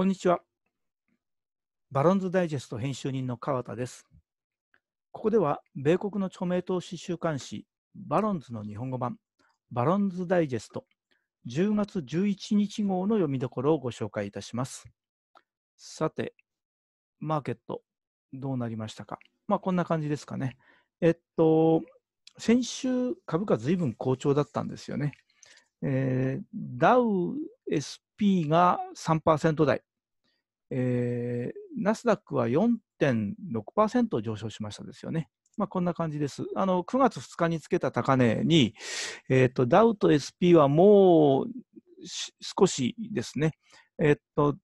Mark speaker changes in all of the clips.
Speaker 1: こんにちは。バロンズダイジェスト編集人の川田です。ここでは、米国の著名投資週刊誌、バロンズの日本語版、バロンズダイジェスト、10月11日号の読みどころをご紹介いたします。さて、マーケット、どうなりましたか。まあ、こんな感じですかね。えっと、先週、株価ずいぶん好調だったんですよね。えー、ダウ SP が3%台、えー、ナスダックは4.6%上昇しましたですよね。まあ、こんな感じです。あの9月2日につけた高値に、えーと、ダウと SP はもう少しですね、えーと、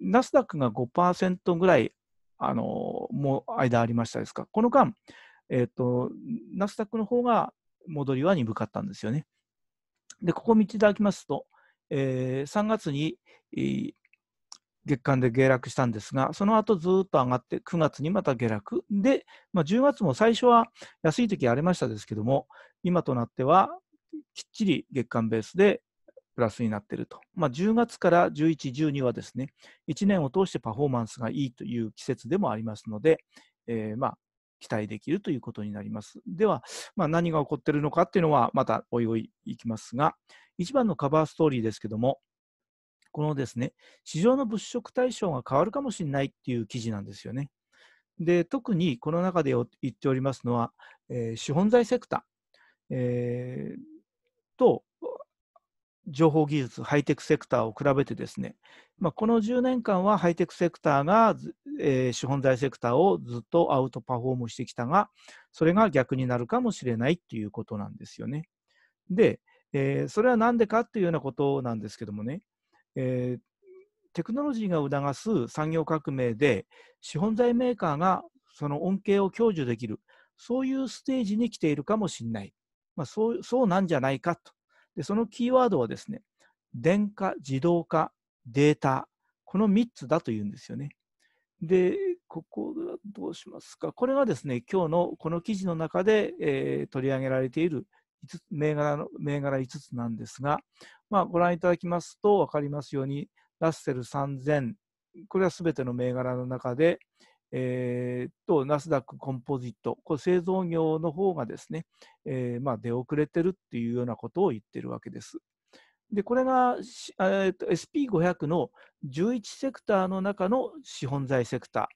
Speaker 1: ナスダックが5%ぐらいあのもう間ありましたですか、この間、えーと、ナスダックの方が戻りは鈍かったんですよね。で、ここ見ていただきますと、えー、3月に、えー月間で下落したんですが、その後ずっと上がって、9月にまた下落。で、まあ、10月も最初は安い時ありましたですけども、今となってはきっちり月間ベースでプラスになっていると。まあ、10月から11、12はですね、1年を通してパフォーマンスがいいという季節でもありますので、えー、まあ、期待できるということになります。では、まあ、何が起こっているのかっていうのはまたおいおいいきますが、1番のカバーストーリーですけども、このですね、市場の物色対象が変わるかもしれないっていう記事なんですよね。で、特にこの中で言っておりますのは、えー、資本財セクター、えー、と情報技術、ハイテクセクターを比べてですね、まあ、この10年間はハイテクセクターが、えー、資本財セクターをずっとアウトパフォームしてきたが、それが逆になるかもしれないっていうことなんですよね。で、えー、それはなんでかっていうようなことなんですけどもね、えー、テクノロジーが促す産業革命で資本財メーカーがその恩恵を享受できるそういうステージに来ているかもしれない、まあ、そうそうなんじゃないかとでそのキーワードはですね電化自動化データこの3つだというんですよねでここはどうしますかこれがですね今日のこの記事の中で、えー、取り上げられている銘柄の銘柄5つなんですがまあ、ご覧いただきますと分かりますように、ラッセル3000、これはすべての銘柄の中で、えー、と、ナスダックコンポジット、これ製造業の方がですね、えー、まあ、出遅れてるっていうようなことを言ってるわけです。で、これが、えー、SP500 の11セクターの中の資本財セクタ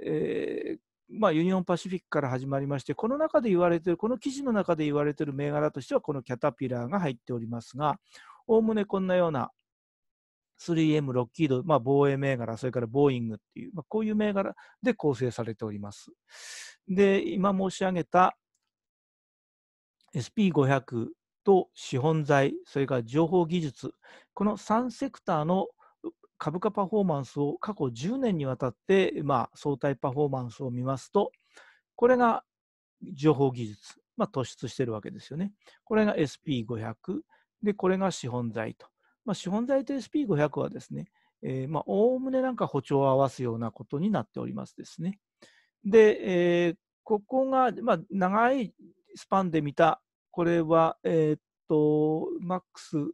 Speaker 1: ー、えーまあ、ユニオンパシフィックから始まりまして、この中で言われている、この記事の中で言われている銘柄としては、このキャタピラーが入っておりますが、おおむねこんなような 3M、ロッキード、まあ、防衛銘柄、それからボーイングっていう、まあ、こういう銘柄で構成されております。で、今申し上げた SP500 と資本財、それから情報技術、この3セクターの株価パフォーマンスを過去10年にわたって、まあ、相対パフォーマンスを見ますと、これが情報技術、まあ、突出しているわけですよね。これが SP500、で、これが資本材と。まあ、資本材と SP500 はですね、えー、まあ、おおむねなんか歩調を合わすようなことになっておりますですね。で、えー、ここが、まあ、長いスパンで見た、これは、えー、っと、マックス10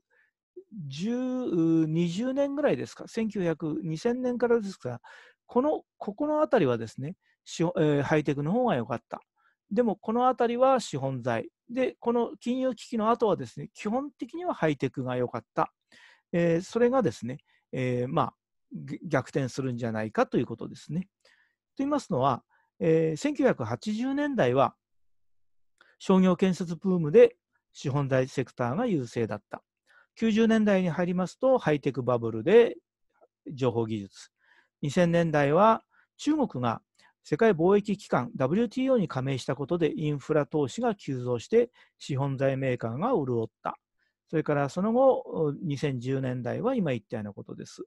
Speaker 1: 20年ぐらいですか、1900、2000年からですから、この、ここのあたりはですね、えー、ハイテクの方が良かった。でも、このあたりは資本財。で、この金融危機の後はですね、基本的にはハイテクが良かった。えー、それがですね、えー、まあ、逆転するんじゃないかということですね。と言いますのは、えー、1980年代は商業建設ブームで資本大セクターが優勢だった。90年代に入りますとハイテクバブルで情報技術。2000年代は中国が世界貿易機関 WTO に加盟したことでインフラ投資が急増して資本財メーカーが潤った。それからその後、2010年代は今言ったようなことです。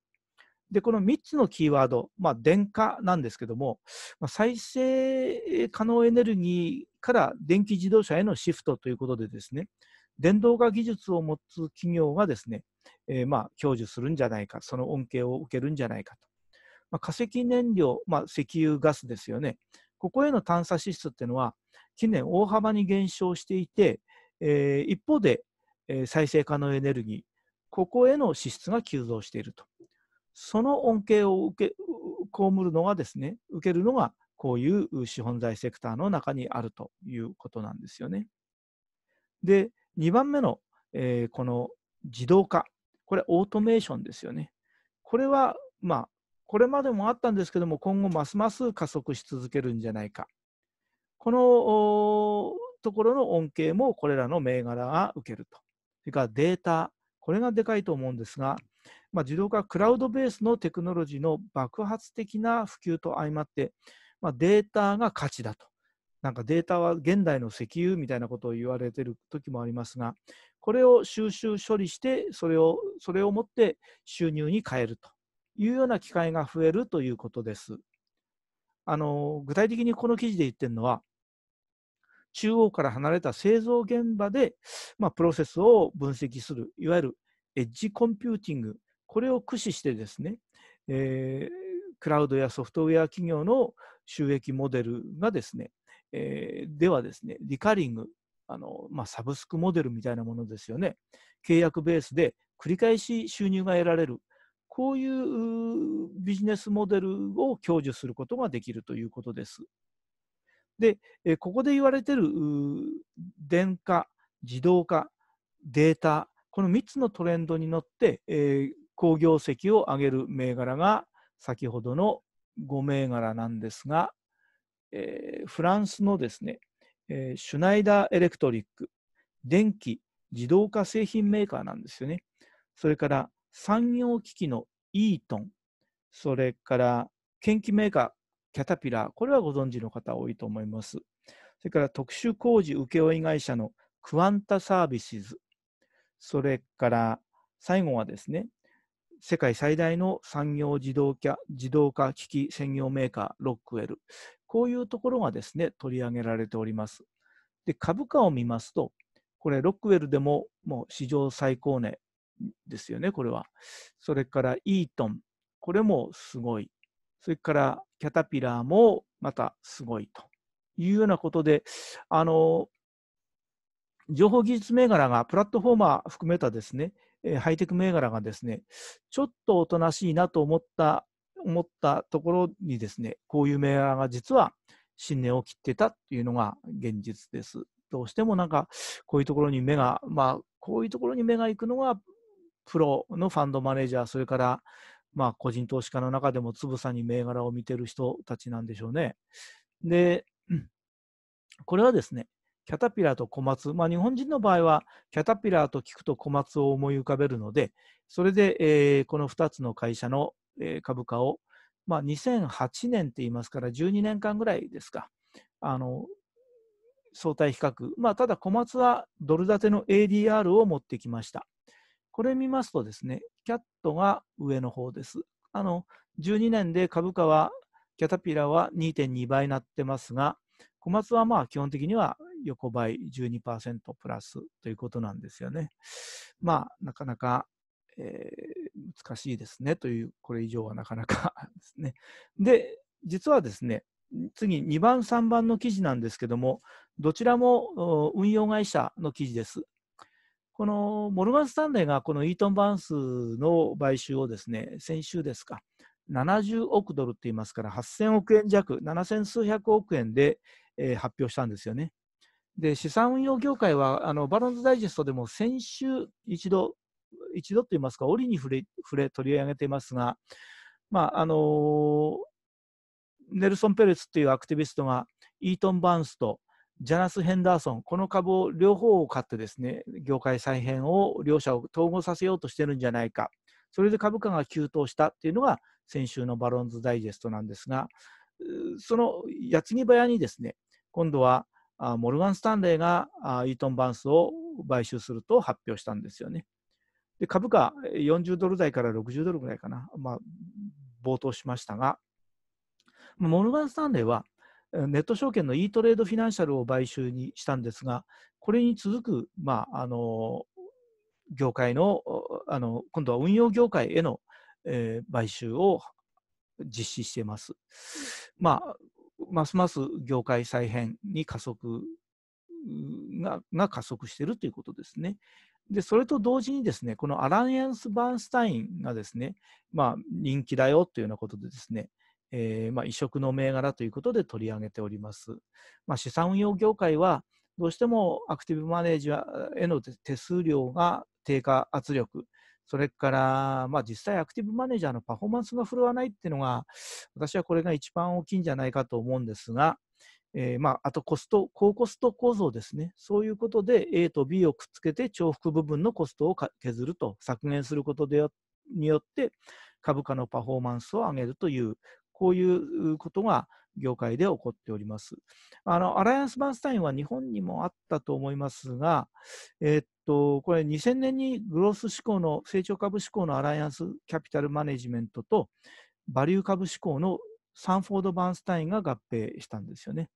Speaker 1: で、この3つのキーワード、まあ、電化なんですけども、まあ、再生可能エネルギーから電気自動車へのシフトということでですね、電動化技術を持つ企業がですね、えー、まあ享受するんじゃないか、その恩恵を受けるんじゃないかと。まあ、化石燃料、まあ、石油ガスですよねここへの探査支出っていうのは近年大幅に減少していて、えー、一方で、えー、再生可能エネルギーここへの支出が急増しているとその恩恵を受け被るのがですね受けるのがこういう資本財セクターの中にあるということなんですよね。で2番目の、えー、この自動化これオートメーションですよね。これはまあこれまでもあったんですけども、今後ますます加速し続けるんじゃないか。このところの恩恵もこれらの銘柄が受けると。それからデータ、これがでかいと思うんですが、まあ、自動化、クラウドベースのテクノロジーの爆発的な普及と相まって、まあ、データが価値だと。なんかデータは現代の石油みたいなことを言われている時もありますが、これを収集処理して、それをそれをもって収入に変えると。いうような機会が増えるということです。あの具体的にこの記事で言ってるのは、中央から離れた製造現場で、まあ、プロセスを分析する、いわゆるエッジコンピューティング、これを駆使してですね、えー、クラウドやソフトウェア企業の収益モデルがですね、えー、ではですね、リカリング、あのまあ、サブスクモデルみたいなものですよね、契約ベースで繰り返し収入が得られるこういうビジネスモデルを享受することができるということです。で、ここで言われてる電化、自動化、データ、この3つのトレンドに乗って、え好業績を上げる銘柄が先ほどの5銘柄なんですが、えフランスのですね、えシュナイダーエレクトリック、電気、自動化製品メーカーなんですよね。それから産業機器のイートン、それから研究メーカー、キャタピラー、これはご存知の方多いと思います。それから特殊工事請負会社のクワンタサービスズ、それから最後はですね、世界最大の産業自動化自動化機器専業メーカー、ロックウェル、こういうところがですね、取り上げられております。で、株価を見ますと、これ、ロックウェルでももう史上最高値、ですよね、これは。それからイートン、これもすごい。それからキャタピラーもまたすごいというようなことで、あの、情報技術銘柄が、プラットフォーマー含めたですね、ハイテク銘柄がですね、ちょっとおとなしいなと思った、思ったところにですね、こういう銘柄が実は新年を切ってたっていうのが現実です。どうしてもなんか、こういうところに目が、まあ、こういうところに目が行くのが、プロのファンドマネージャー、それから、まあ、個人投資家の中でもつぶさに銘柄を見てる人たちなんでしょうね。で、これはですね、キャタピラーと小松、まあ、日本人の場合は、キャタピラーと聞くと小松を思い浮かべるので、それで、えー、この2つの会社の、えー、株価を、まあ、2008年って言いますから、12年間ぐらいですか、あの相対比較、まあ、ただ小松はドル建ての ADR を持ってきました。これ見ますとですね、キャットが上の方です。あの、12年で株価は、キャタピラは2.2倍になってますが、小松はまあ基本的には横ばい12%プラスということなんですよね。まあ、なかなか、えー、難しいですねという、これ以上はなかなかですね。で、実はですね、次2番、3番の記事なんですけども、どちらも運用会社の記事です。このモルガン・スタンレーがこのイートン・バーンスの買収をですね、先週ですか、70億ドルって言いますから、8000億円弱、7000数百億円で、えー、発表したんですよね。で、資産運用業界は、あのバロンズダイジェストでも先週一度、一度と言いますか、折に触れ触れ取り上げていますが、まああのー、ネルソン・ペレスというアクティビストが、イートン・バーンスとジャナス・ヘンダーソン、この株を両方を買ってですね、業界再編を両者を統合させようとしてるんじゃないか、それで株価が急騰したっていうのが先週のバロンズダイジェストなんですが、その矢継ぎ早にですね、今度はモルガン・スタンレーがイートン・バンスを買収すると発表したんですよね。で株価40ドル台から60ドルぐらいかな、まあ、冒頭しましたが、モルガン・スタンレーはネット証券の e トレードフィナンシャルを買収にしたんですが、これに続く、まあ、あの業界のあの、今度は運用業界への、えー、買収を実施しています。まあ、ますます業界再編に加速がが加速しているということですね。で、それと同時にですね、このアライアンス・バーンスタインがですね、まあ、人気だよというようなことでですね、えー、まあ、異色の銘柄ということで取り上げております。まあ、資産運用業界は、どうしてもアクティブマネージャーへの手数料が低下圧力、それから、まあ、実際アクティブマネージャーのパフォーマンスが振るわないっていうのが、私はこれが一番大きいんじゃないかと思うんですが、えー、まあ、あとコスト、高コスト構造ですね。そういうことで A と B をくっつけて重複部分のコストを削ると削減することでによって株価のパフォーマンスを上げるというこういうことが業界で起こっております。あのアライアンス・バンスタインは日本にもあったと思いますが、えっとこれ2000年にグロース志向の成長株志向のアライアンス・キャピタル・マネジメントとバリュー株志向のサンフォード・バンスタインが合併したんですよね。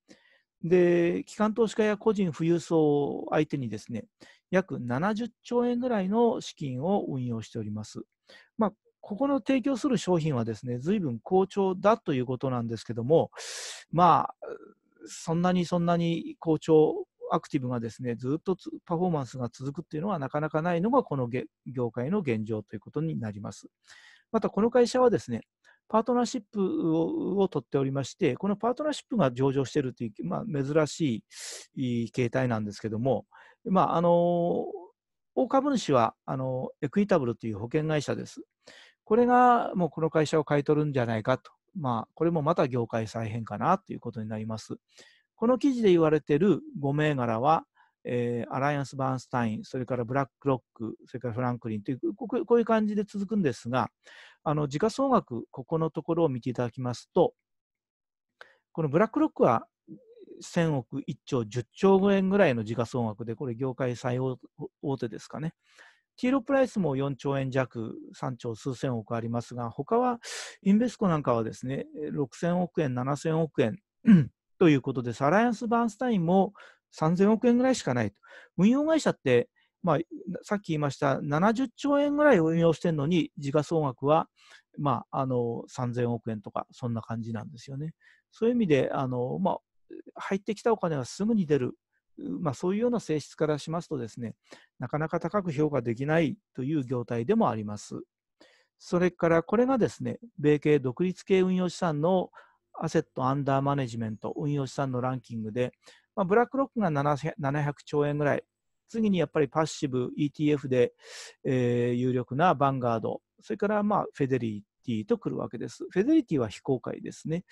Speaker 1: で、機関投資家や個人富裕層を相手にですね、約70兆円ぐらいの資金を運用しております。まあ、ここの提供する商品はですね、随分好調だということなんですけども、まあ、そんなにそんなに好調、アクティブがですね、ずっとパフォーマンスが続くっていうのはなかなかないのが、この業界の現状ということになります。また、この会社はですね、パートナーシップをを取っておりまして、このパートナーシップが上場しているという、まあ、珍しい形態なんですけども、まあ、あの大株主はあのエクイタブルという保険会社です。これがもうこの会社を買い取るんじゃないかと。まあ、これもまた業界再編かなということになります。この記事で言われている5銘柄は、えー、アライアンス・バーンスタイン、それからブラックロック、それからフランクリンという、こういう感じで続くんですが、あの時価総額、ここのところを見ていただきますと、このブラックロックは1000億、1兆、10兆円ぐらいの時価総額で、これ、業界最大手ですかね。ティーロプライスも4兆円弱、3兆数千億ありますが、他はインベスコなんかはですね、6000億円、7000億円ということでアライアンス・バーンスタインも3000億円ぐらいしかないと。運用会社って、まあ、さっき言いました70兆円ぐらい運用してるのに、時価総額は、まあ、あの3000億円とか、そんな感じなんですよね。そういう意味で、あのまあ、入ってきたお金がすぐに出るまあ、そういうような性質からしますとですね、なかなか高く評価できないという業態でもあります。それからこれがですね、米系独立系運用資産のアセットアンダーマネジメント、運用資産のランキングで、まあ、ブラックロックが700兆円ぐらい、次にやっぱりパッシブ、ETF で、えー、有力なバンガード、それからまあフェデリティとくるわけです。フェデリティは非公開ですね。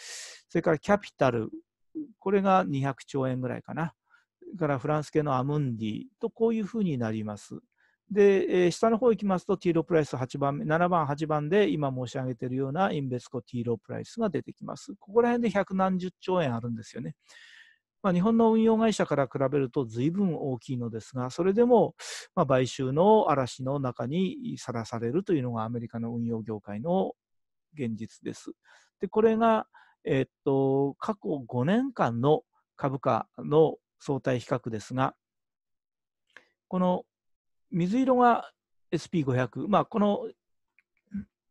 Speaker 1: それからキャピタル、これが200兆円ぐらいかな。からフランス系のアムンディとこういうふうになります。で、えー、下の方行きますと、ティーロープライス8番目、7番、8番で今申し上げているようなインベスコティーロープライスが出てきます。ここら辺で百何十兆円あるんですよね。まあ、日本の運用会社から比べると随分大きいのですが、それでも、まあ、買収の嵐の中にさらされるというのがアメリカの運用業界の現実です。で、これが、えー、っと、過去5年間の株価の相対比較ですが、この水色が SP500、まあ、この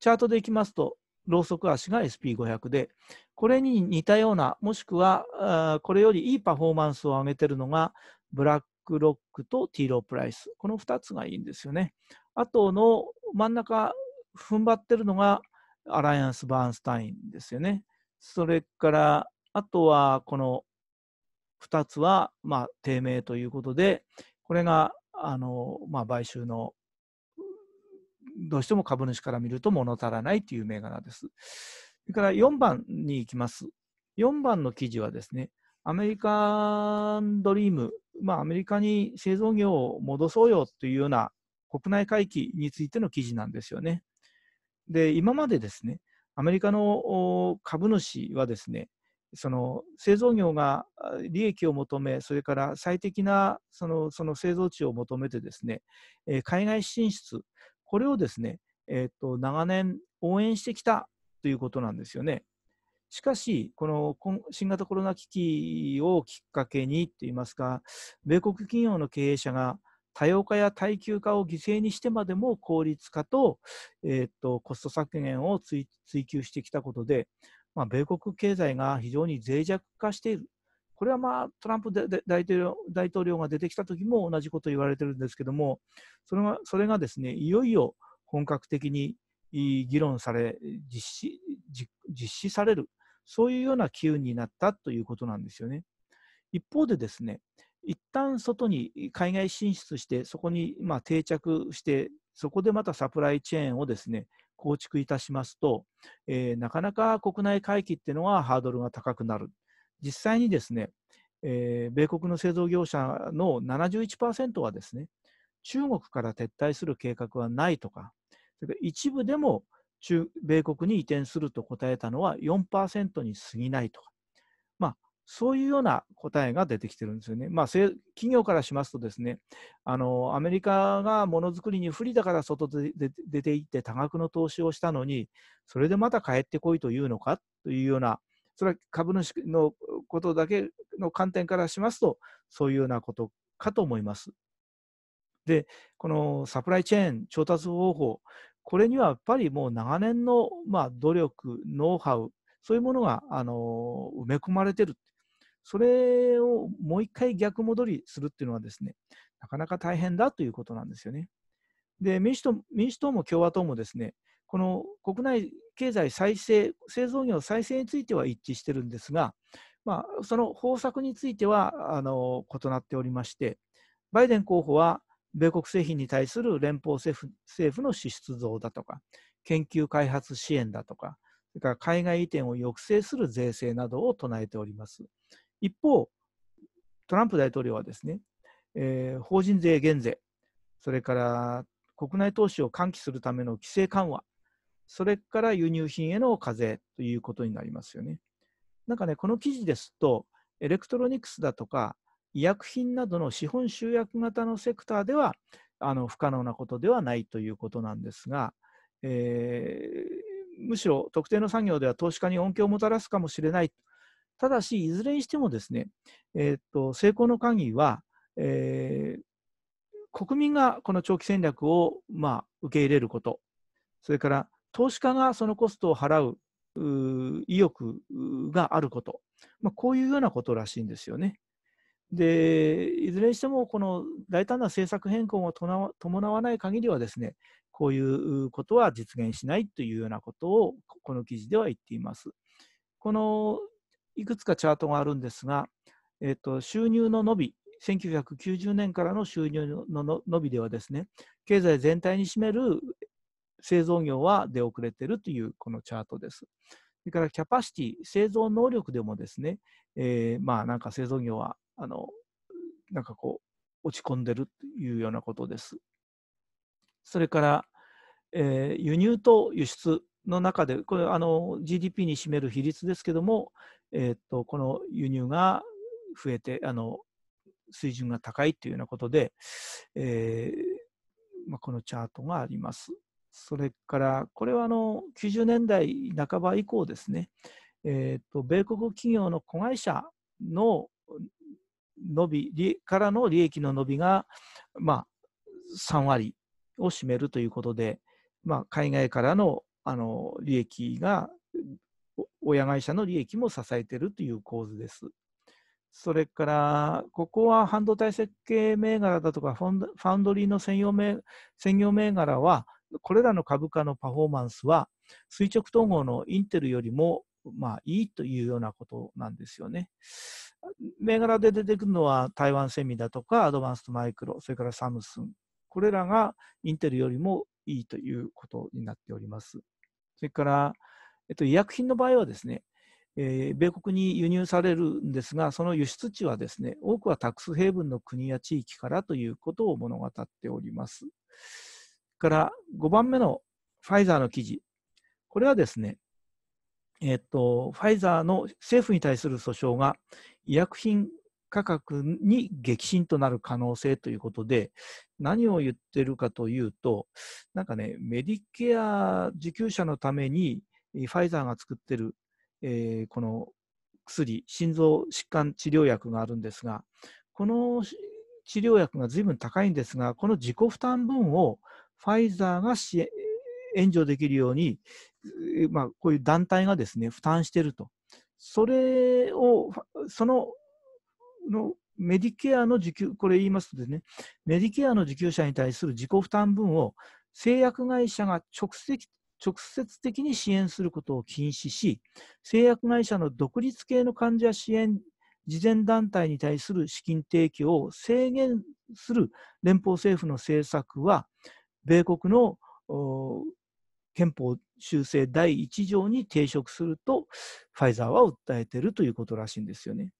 Speaker 1: チャートでいきますと、ロウソク足が SP500 で、これに似たような、もしくはこれよりいいパフォーマンスを上げているのが、ブラックロックとティーロープライス。この2つがいいんですよね。あとの真ん中、踏ん張ってるのがアライアンス・バーンスタインですよね。それから、あとはこの2つは、まあ、低迷ということで、これが、あの、まあ、買収の、どうしても株主から見ると物足らないという銘柄です。それから4番に行きます。4番の記事はですね、アメリカンドリーム、まあ、アメリカに製造業を戻そうよというような国内回帰についての記事なんですよね。で、今までですね、アメリカの株主はですね、その製造業が利益を求め、それから最適なそのその製造地を求めてですね、え海外進出、これをですね、えーと、長年応援してきたということなんですよね。しかし、この新型コロナ危機をきっかけにといいますか、米国企業の経営者が多様化や耐久化を犠牲にしてまでも効率化と,、えーと、とコスト削減を追求してきたことで、まあ、米国経済が非常に脆弱化している。これは、まあ、トランプ大統領大統領が出てきた時も同じこと言われてるんですけども、それがそれがですね、いよいよ本格的に議論され、実施実施される、そういうような機運になったということなんですよね。一方でですね、一旦外に海外進出して、そこにま定着して、そこでまたサプライチェーンをですね構築いたしますと、えー、なかなか国内回帰っていうのはハードルが高くなる。実際にですね、えー、米国の製造業者の71%はですね、中国から撤退する計画はないとか、それから一部でも中米国に移転すると答えたのは4%に過ぎないとか、そういうような答えが出てきてるんですよね。まあ、企業からしますとですね、あのアメリカがものづくりに不利だから外で出て行って多額の投資をしたのに、それでまた帰ってこいというのかというような、それは株主のことだけの観点からしますと、そういうようなことかと思います。で、このサプライチェーン調達方法、これにはやっぱりもう長年の、まあ、努力、ノウハウ、そういうものが、あの埋め込まれてる。それをもう一回逆戻りするっていうのはですね、なかなか大変だということなんですよね。で、民主党民主党も共和党もですね、この国内経済再生、製造業再生については一致してるんですが、まあ、その方策についてはあの異なっておりまして、バイデン候補は米国製品に対する連邦政府政府の支出増だとか、研究開発支援だとか、それから海外移転を抑制する税制などを唱えております。一方、トランプ大統領はですね、えー、法人税減税、それから国内投資を喚起するための規制緩和、それから輸入品への課税ということになりますよね。なんかね、この記事ですと、エレクトロニクスだとか、医薬品などの資本集約型のセクターではあの不可能なことではないということなんですが、えー、むしろ特定の産業では投資家に恩恵をもたらすかもしれないただし、いずれにしてもですね、えー、っと成功の鍵は、えー、国民がこの長期戦略を、まあ、受け入れること、それから投資家がそのコストを払う意欲があること、まあ、こういうようなことらしいんですよね。でいずれにしても、この大胆な政策変更を伴わない限りはですね、こういうことは実現しないというようなことを、この記事では言っています。このいくつかチャートがあるんですが、えっと、収入の伸び、1990年からの収入の伸びではですね、経済全体に占める製造業は出遅れているというこのチャートです。それからキャパシティ、製造能力でもですね、えー、まあなんか製造業は、あの、なんかこう、落ち込んでるというようなことです。それから、えー、輸入と輸出の中で、これあの GDP に占める比率ですけども、えー、とこの輸入が増えてあの水準が高いというようなことで、えーまあ、このチャートがあります。それからこれはあの90年代半ば以降ですね、えー、と米国企業の子会社の伸びからの利益の伸びが、まあ、3割を占めるということで、まあ、海外からのあの利益が親会社の利益も支えているという構図です。それから、ここは半導体設計銘柄だとか、ファンドリーの専用銘専用銘柄は、これらの株価のパフォーマンスは、垂直統合のインテルよりも、まあ、いいというようなことなんですよね。銘柄で出てくるのは、台湾セミだとか、アドバンストマイクロ、それからサムスン、これらがインテルよりもいいということになっております。それから、えっと、医薬品の場合はですね、えー、米国に輸入されるんですが、その輸出地はですね、多くはタックスヘイブンの国や地域からということを物語っております。から5番目のファイザーの記事、これはですね、えっと、ファイザーの政府に対する訴訟が医薬品価格に激震となる可能性ということで、何を言ってるかというと、なんかね、メディケア受給者のためにファイザーが作っている、えー、この薬、心臓疾患治療薬があるんですが、この治療薬がずいぶん高いんですが、この自己負担分をファイザーが援助できるように、まあ、こういう団体がですね、負担していると。それを、その、のメディケアの受給、これ言いますとですね、メディケアの受給者に対する自己負担分を製薬会社が直接直接的に支援することを禁止し、製薬会社の独立系の患者支援慈善団体に対する資金提供を制限する連邦政府の政策は、米国の憲法修正第1条に抵触すると、ファイザーは訴えているということらしいんですよね。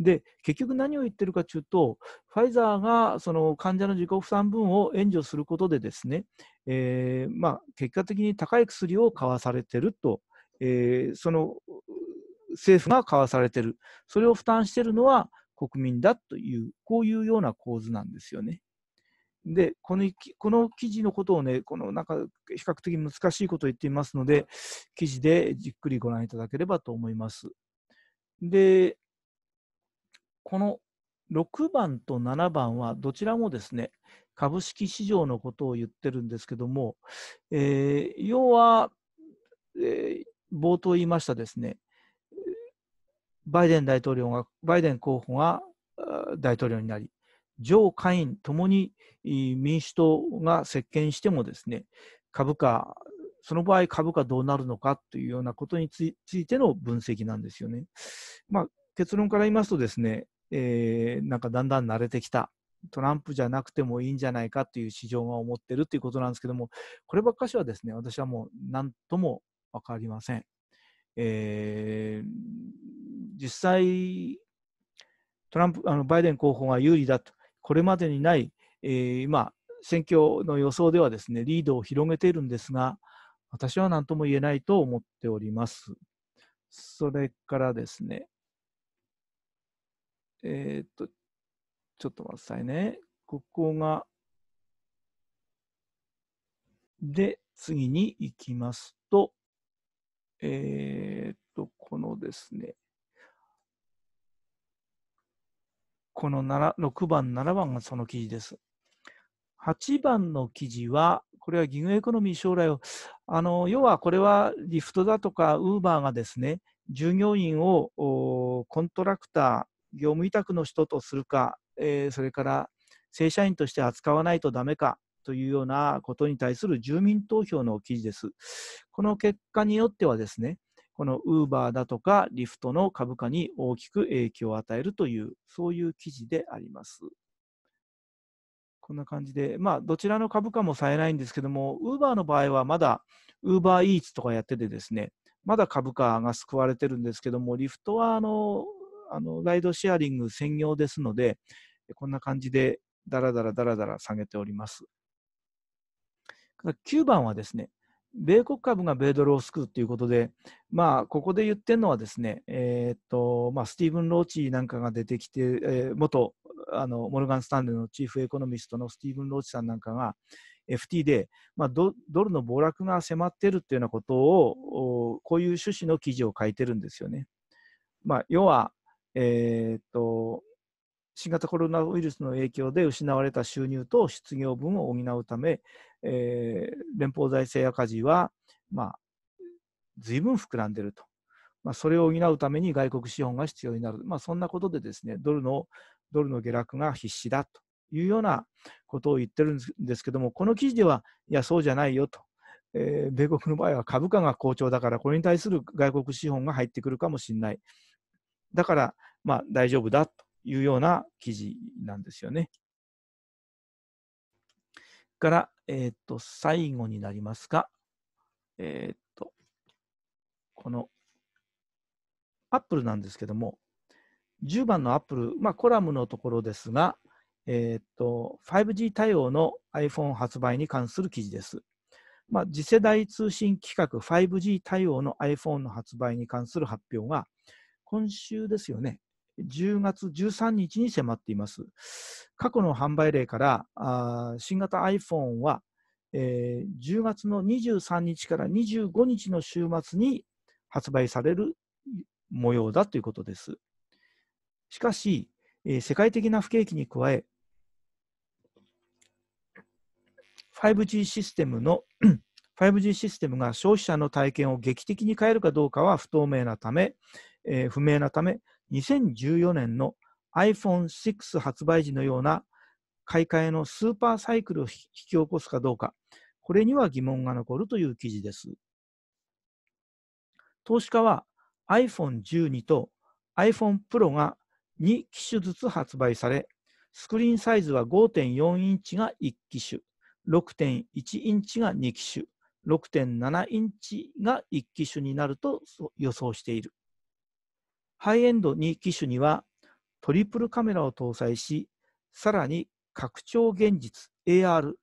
Speaker 1: で、結局何を言ってるかというと、ファイザーがその患者の自己負担分を援助することでですね、えー、まあ、結果的に高い薬を買わされてると、えー、その政府が買わされてる、それを負担してるのは国民だという、こういうような構図なんですよね。で、このこの記事のことをね、このなんか比較的難しいことを言っていますので、記事でじっくりご覧いただければと思います。で、この6番と7番はどちらもですね、株式市場のことを言ってるんですけども、えー、要は、えー、冒頭言いましたですね、バイデン大統領が、バイデン候補が大統領になり、上下院ともに民主党が席巻してもですね、株価、その場合株価どうなるのかというようなことについての分析なんですよね。まあ、結論から言いますとですね、えー、なんかだんだん慣れてきた、トランプじゃなくてもいいんじゃないかという市場が思ってるということなんですけども、こればっかしはですね、私はもう何とも分かりません。えー、実際、トランプあのバイデン候補が有利だと、これまでにない、えー、今、選挙の予想ではですねリードを広げているんですが、私は何とも言えないと思っております。それからですね、えー、っとちょっと待ってくださいね。ここが、で、次に行きますと、えー、っと、このですね、この6番、7番がその記事です。8番の記事は、これはギグエコノミー将来を、あの、要はこれはリフトだとかウーバーがですね、従業員をコントラクター、業務委託の人とするか、えー、それから正社員として扱わないとダメかというようなことに対する住民投票の記事です。この結果によってはですね、このウーバーだとかリフトの株価に大きく影響を与えるという、そういう記事であります。こんな感じで、まあ、どちらの株価もさえないんですけども、ウーバーの場合はまだウーバーイーツとかやっててですね、まだ株価が救われてるんですけども、リフトはあのあのライドシェアリング専業ですので、こんな感じで、だらだらだらだら下げております。9番はですね、米国株が米ドルを救うということで、まあ、ここで言ってるのはですね、えー、っとまあ、スティーブン・ローチなんかが出てきて、えー、元あのモルガン・スタンレーのチーフエコノミストのスティーブン・ローチさんなんかが FT で、まあド、ドルの暴落が迫っているっていうようなことをこういう趣旨の記事を書いてるんですよね。まあ、要は、えー、っと新型コロナウイルスの影響で失われた収入と失業分を補うため、えー、連邦財政赤字は、まあ、随分膨らんでると。まあ、それを補うために外国資本が必要になる。まあ、そんなことでですね、ドルの、ドルの下落が必死だというようなことを言ってるんですけども、この記事では、いや、そうじゃないよと。えー、米国の場合は株価が好調だから、これに対する外国資本が入ってくるかもしれない。だから、まあ、大丈夫だと。いうような記事なんですよね。から、えっ、ー、と、最後になりますが、えっ、ー、と、この、アップルなんですけども、10番のアップル、まあ、コラムのところですが、えっ、ー、と、5G 対応の iPhone 発売に関する記事です。まあ、次世代通信規格 5G 対応の iPhone の発売に関する発表が、今週ですよね、10月13日に迫っています。過去の販売例からあ新型 iPhone は、えー、10月の23日から25日の週末に発売される模様だということです。しかし、えー、世界的な不景気に加え、5G システムの 5G システムが消費者の体験を劇的に変えるかどうかは不透明なため、えー、不明なため、2014年の iPhone6 発売時のような買い替えのスーパーサイクルを引き起こすかどうか、これには疑問が残るという記事です。投資家は iPhone12 と iPhone Pro が2機種ずつ発売され、スクリーンサイズは5.4インチが1機種、6.1インチが2機種、6.7インチが1機種になると予想している。ハイエンド2機種にはトリプルカメラを搭載し、さらに拡張現実 AR、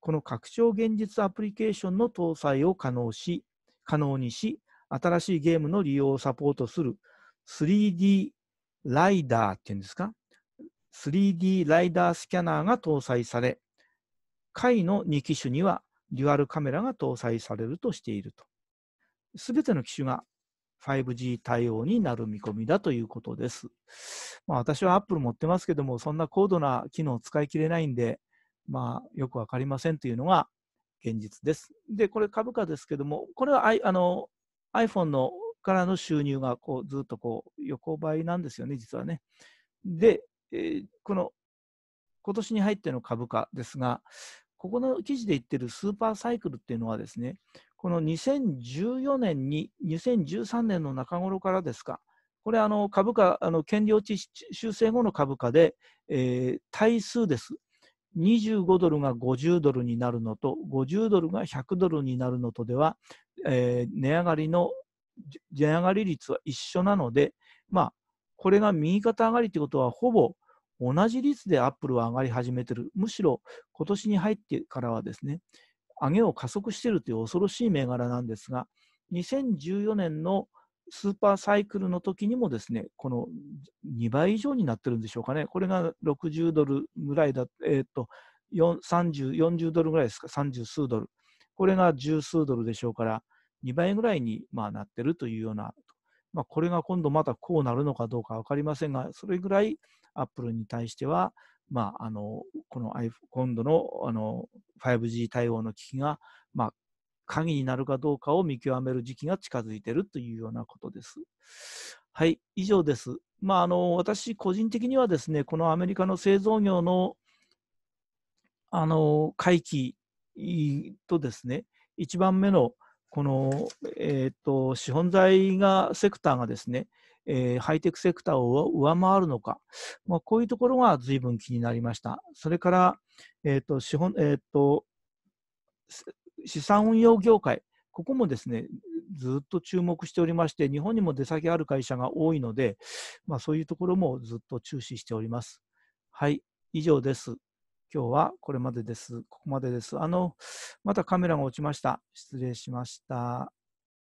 Speaker 1: この拡張現実アプリケーションの搭載を可能し、可能にし、新しいゲームの利用をサポートする 3D ライダーっていうんですか 3D ライダースキャナーが搭載され、回の2機種にはデュアルカメラが搭載されるとしていると。すべての機種が 5G 対応になる見込みだということです。まあ、私は Apple 持ってますけども、そんな高度な機能を使い切れないんで、まあ、よくわかりませんというのが現実です。で、これ株価ですけども、これは I あの iPhone のからの収入がこうずっとこう横ばいなんですよね、実はね。で、えー、この今年に入っての株価ですが、ここの記事で言ってるスーパーサイクルっていうのはですね、この2014年に、2013年の中頃からですか、これあの株価、あの権利落ち修正後の株価で、えー、対数です。25ドルが50ドルになるのと、50ドルが100ドルになるのとでは、えー、値上がりの、値上がり率は一緒なので、まあ、これが右肩上がりということは、ほぼ同じ率でアップルは上がり始めてる、むしろ今年に入ってからはですね、上げを加速しているという恐ろしい銘柄なんですが、2014年のスーパーサイクルの時にもですね、この2倍以上になってるんでしょうかね、これが60ドルぐらいだ、えー、っと、30、40ドルぐらいですか、30数ドル、これが十数ドルでしょうから、2倍ぐらいに、まあ、なってるというような、まあ、これが今度またこうなるのかどうか分かりませんが、それぐらいアップルに対しては、まあ、あのこの今度のあの 5G 対応の機器が、まあ、鍵になるかどうかを見極める時期が近づいているというようなことです。はい、以上です。まあ、あの私、個人的にはですね、このアメリカの製造業のあの回帰とですね、1番目のこの、えーと資本財がセクターがですね、えー、ハイテクセクターを上回るのか、まあ、こういうところが随分気になりました。それから、えーと資本えーと、資産運用業界、ここもですね、ずっと注目しておりまして、日本にも出先ある会社が多いので、まあ、そういうところもずっと注視しております。はい、以上です。今日はこれまでです。ここまでです。あの、またカメラが落ちました。失礼しました。